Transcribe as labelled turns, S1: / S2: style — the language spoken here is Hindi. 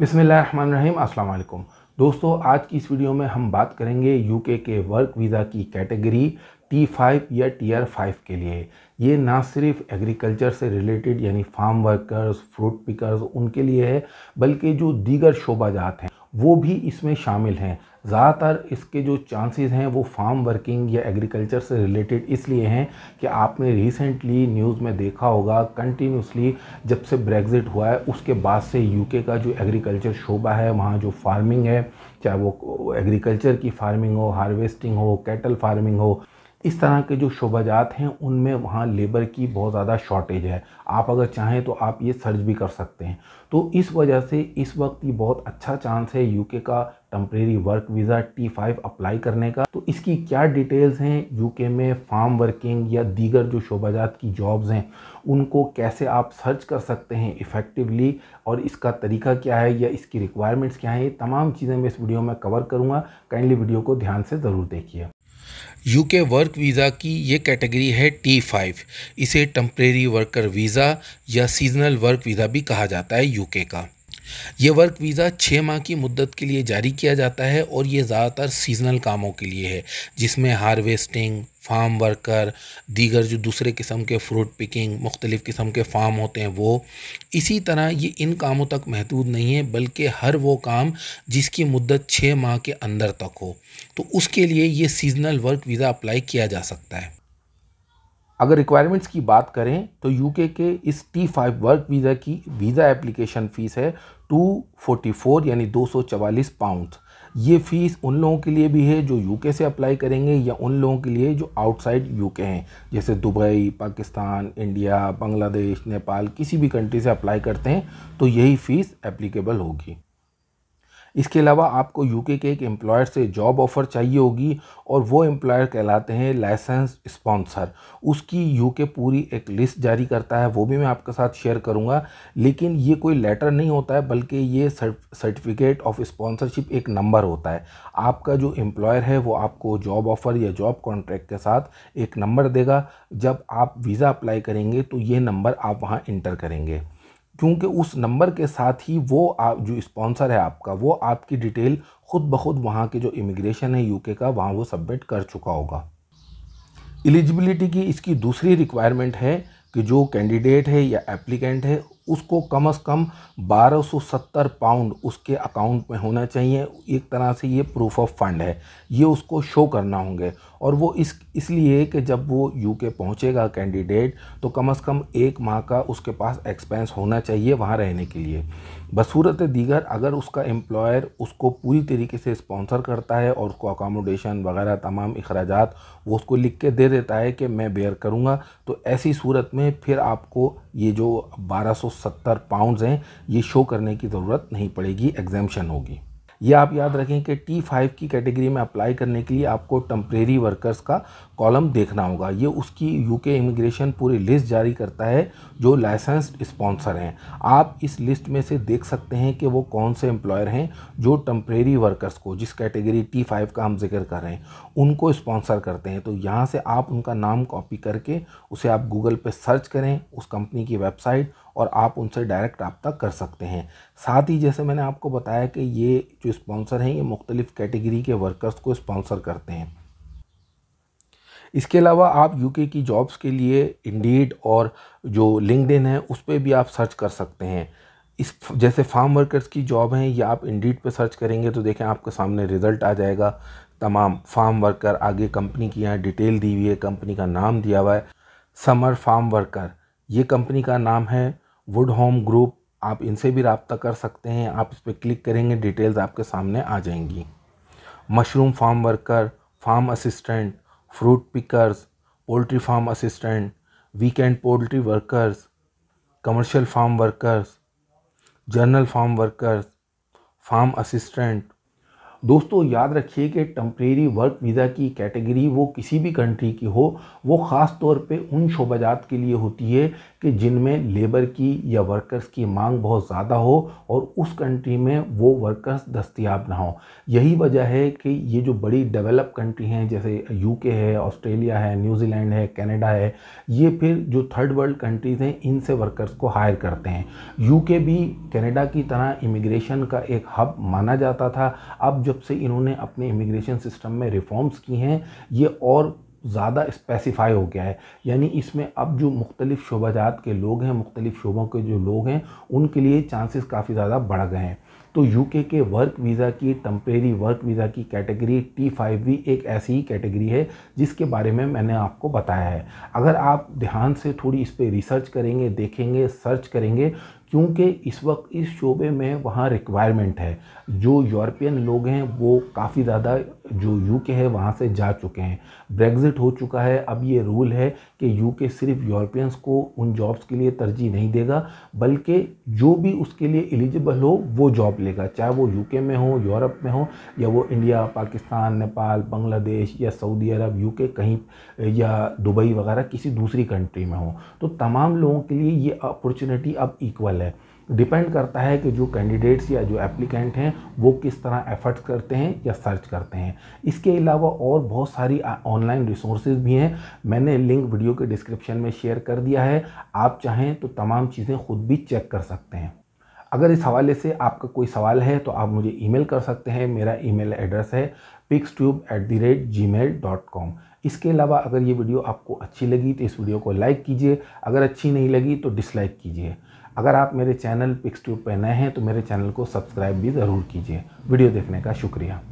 S1: बिसमीम अल्लाम दोस्तों आज की इस वीडियो में हम बात करेंगे यूके के वर्क वीज़ा की कैटेगरी टी फाइव या टी आर फाइव के लिए ये ना सिर्फ एग्रीकल्चर से रिलेटेड यानी फार्म वर्कर्स फ्रूट पिकर्स उनके लिए है बल्कि जो दीगर शोबाजात हैं वो भी इसमें शामिल हैं ज़्यादातर इसके जो चांसेस हैं वो फार्म वर्किंग या एग्रीकल्चर से रिलेटेड इसलिए हैं कि आपने रिसेंटली न्यूज़ में देखा होगा कंटिन्यूसली जब से ब्रेग्ज़िट हुआ है उसके बाद से यूके का जो एग्रीकल्चर शोबा है वहाँ जो फार्मिंग है चाहे वो एग्रीकल्चर की फार्मिंग हो हार्वेस्टिंग हो कैटल फार्मिंग हो इस तरह के जो शोबाजात हैं उनमें वहाँ लेबर की बहुत ज़्यादा शॉर्टेज है आप अगर चाहें तो आप ये सर्च भी कर सकते हैं तो इस वजह से इस वक्त ये बहुत अच्छा चांस है यूके का temporary work visa T five apply करने का तो इसकी क्या डिटेल्स हैं यूके में फार्म वर्किंग या दीगर जो शोबाजात की जॉब्स हैं उनको कैसे आप सर्च कर सकते हैं इफ़ेक्टिवली और इसका तरीका क्या है या इसकी रिक्वायरमेंट्स क्या है ये तमाम चीज़ें मैं इस वीडियो में कवर करूँगा काइंडली वीडियो को ध्यान से ज़रूर देखिए यूके वर्क वीज़ा की ये कैटेगरी है टी फाइव इसे टम्प्रेरी वर्कर वीज़ा या सीजनल वर्क वीज़ा भी कहा जाता है यूके का ये वर्क वीज़ा छः माह की मुद्दत के लिए जारी किया जाता है और ये ज़्यादातर सीजनल कामों के लिए है जिसमें हार्वेस्टिंग फार्म वर्कर दीगर जो दूसरे किस्म के फ्रूट पिकिंग मुख्तलिफ़ किस्म के फार्म होते हैं वो इसी तरह ये इन कामों तक महदूद नहीं है बल्कि हर वो काम जिसकी मुद्दत छः माह के अंदर तक हो तो उसके लिए ये सीजनल वर्क वीज़ा अप्लाई किया जा सकता है अगर रिक्वायरमेंट्स की बात करें तो यूके के इस टी फाइव वर्क वीज़ा की वीज़ा एप्लीकेशन फ़ीस है 244 यानी 244 पाउंड ये फ़ीस उन लोगों के लिए भी है जो यूके से अप्लाई करेंगे या उन लोगों के लिए जो आउटसाइड यूके हैं जैसे दुबई पाकिस्तान इंडिया बांग्लादेश नेपाल किसी भी कंट्री से अप्लाई करते हैं तो यही फ़ीस एप्लीकेबल होगी इसके अलावा आपको यूके के एक एम्प्लॉयर से जॉब ऑफ़र चाहिए होगी और वो एम्प्लॉयर कहलाते हैं लाइसेंस स्पॉन्सर उसकी यूके पूरी एक लिस्ट जारी करता है वो भी मैं आपके साथ शेयर करूँगा लेकिन ये कोई लेटर नहीं होता है बल्कि ये सर्टिफिकेट ऑफ स्पॉन्सरशिप एक नंबर होता है आपका जो एम्प्लॉयर है वो आपको जॉब ऑफ़र या जॉब कॉन्ट्रैक्ट के साथ एक नंबर देगा जब आप वीज़ा अप्लाई करेंगे तो ये नंबर आप वहाँ इंटर करेंगे क्योंकि उस नंबर के साथ ही वो आप जो स्पॉन्सर है आपका वो आपकी डिटेल ख़ुद ब खुद वहाँ के जो इमिग्रेशन है यूके का वहाँ वो सबमिट कर चुका होगा एलिजिबिलिटी की इसकी दूसरी रिक्वायरमेंट है कि जो कैंडिडेट है या एप्लीकेंट है उसको कम से कम 1270 पाउंड उसके अकाउंट में होना चाहिए एक तरह से ये प्रूफ ऑफ फंड है ये उसको शो करना होंगे और वो इस इसलिए कि जब वो यूके पहुंचेगा कैंडिडेट तो कम से कम एक माह का उसके पास एक्सपेंस होना चाहिए वहाँ रहने के लिए बसूरत दीगर अगर उसका एम्प्लॉयर उसको पूरी तरीके से स्पॉन्सर करता है और उसको अकामोडेशन वगैरह तमाम अखराज वो उसको लिख के दे देता है कि मैं बेयर करूँगा तो ऐसी सूरत में फिर आपको ये जो बारह सौ सत्तर पाउंड्स हैं ये शो करने की ज़रूरत नहीं पड़ेगी एग्जामेशन होगी यह आप याद रखें कि टी फाइव की कैटेगरी में अप्लाई करने के लिए आपको टम्प्रेरी वर्कर्स का कॉलम देखना होगा ये उसकी यूके इमिग्रेशन पूरी लिस्ट जारी करता है जो लाइसेंस्ड स्पॉन्सर हैं आप इस लिस्ट में से देख सकते हैं कि वो कौन से एम्प्लॉयर हैं जो टम्प्रेरी वर्कर्स को जिस कैटेगरी टी फाइव का हम जिक्र कर रहे हैं उनको स्पॉन्सर करते हैं तो यहाँ से आप उनका नाम कॉपी करके उसे आप गूगल पर सर्च करें उस कंपनी की वेबसाइट और आप उनसे डायरेक्ट रबता कर सकते हैं साथ ही जैसे मैंने आपको बताया कि ये जो स्पॉन्सर हैं ये मुख्तलिफ़ कैटेगरी के वर्कर्स को स्पॉन्सर करते हैं इसके अलावा आप यूके की जॉब्स के लिए इंडीड और जो लिंकड है उस पर भी आप सर्च कर सकते हैं इस जैसे फार्म वर्कर्स की जॉब हैं या आप इंडीड पर सर्च करेंगे तो देखें आपके सामने रिज़ल्ट आ जाएगा तमाम फार्म वर्कर आगे कंपनी की यहाँ डिटेल दी हुई है कंपनी का नाम दिया हुआ है समर फार्म वर्कर ये कंपनी का नाम है वुड होम ग्रुप आप इनसे भी रबता कर सकते हैं आप इस पर क्लिक करेंगे डिटेल्स आपके सामने आ जाएंगी mushroom farm worker farm assistant fruit pickers poultry farm assistant weekend poultry workers commercial farm workers general farm workers farm assistant दोस्तों याद रखिए कि टम्प्रेरी वर्क वीज़ा की कैटेगरी वो किसी भी कंट्री की हो वो ख़ास तौर पे उन शोबाजात के लिए होती है कि जिनमें लेबर की या वर्कर्स की मांग बहुत ज़्यादा हो और उस कंट्री में वो वर्कर्स दस्तियाब ना हो यही वजह है कि ये जो बड़ी डेवलप कंट्री हैं जैसे यूके है ऑस्ट्रेलिया है न्यूजीलैंड है कनाडा है ये फिर जो थर्ड वर्ल्ड कंट्रीज़ हैं इनसे वर्कर्स को हायर करते हैं यूके भी कनाडा की तरह इमिग्रेशन का एक हब माना जाता था अब जो जब से इन्होंने अपने इमिग्रेशन सिस्टम में रिफॉर्म्स की हैं ये और ज़्यादा स्पेसिफाई हो गया है यानी इसमें अब जो मुख्तलिफ़ शोबाजात के लोग हैं मुख्तलिफ़ शोबों के जो लोग हैं उनके लिए चांसेस काफ़ी ज़्यादा बढ़ गए हैं तो यूके के वर्क वीज़ा की टम्परेरी वर्क वीज़ा की कैटेगरी टी फाइव भी एक ऐसी ही कैटेगरी है जिसके बारे में मैंने आपको बताया है अगर आप ध्यान से थोड़ी इस पर रिसर्च करेंगे देखेंगे सर्च करेंगे क्योंकि इस वक्त इस शोबे में वहाँ रिक्वायरमेंट है जो यूरोपियन लोग हैं वो काफ़ी ज़्यादा जो यूके है वहाँ से जा चुके हैं ब्रेग्ज़िट हो चुका है अब ये रूल है कि यूके सिर्फ यूरोपियंस को उन जॉब्स के लिए तरजीह नहीं देगा बल्कि जो भी उसके लिए एलिजिबल हो वो जॉब लेगा चाहे वो यूके में हो यूरोप में हो या वो इंडिया पाकिस्तान नेपाल बांग्लादेश या सऊदी अरब यूके कहीं या दुबई वगैरह किसी दूसरी कंट्री में हो तो तमाम लोगों के लिए ये अपॉर्चुनिटी अब इक्वल है डिपेंड करता है कि जो कैंडिडेट्स या जो एप्लीकेंट हैं वो किस तरह एफर्ट्स करते हैं या सर्च करते हैं इसके अलावा और बहुत सारी ऑनलाइन रिसोर्सेज भी हैं मैंने लिंक वीडियो के डिस्क्रिप्शन में शेयर कर दिया है आप चाहें तो तमाम चीज़ें खुद भी चेक कर सकते हैं अगर इस हवाले से आपका कोई सवाल है तो आप मुझे ई कर सकते हैं मेरा ई एड्रेस है pics tube at rate gmail dot com इसके अलावा अगर ये वीडियो आपको अच्छी लगी तो इस वीडियो को लाइक कीजिए अगर अच्छी नहीं लगी तो डिसलाइक कीजिए अगर आप मेरे चैनल पिक्स ट्यूब पर नए हैं तो मेरे चैनल को सब्सक्राइब भी ज़रूर कीजिए वीडियो देखने का शुक्रिया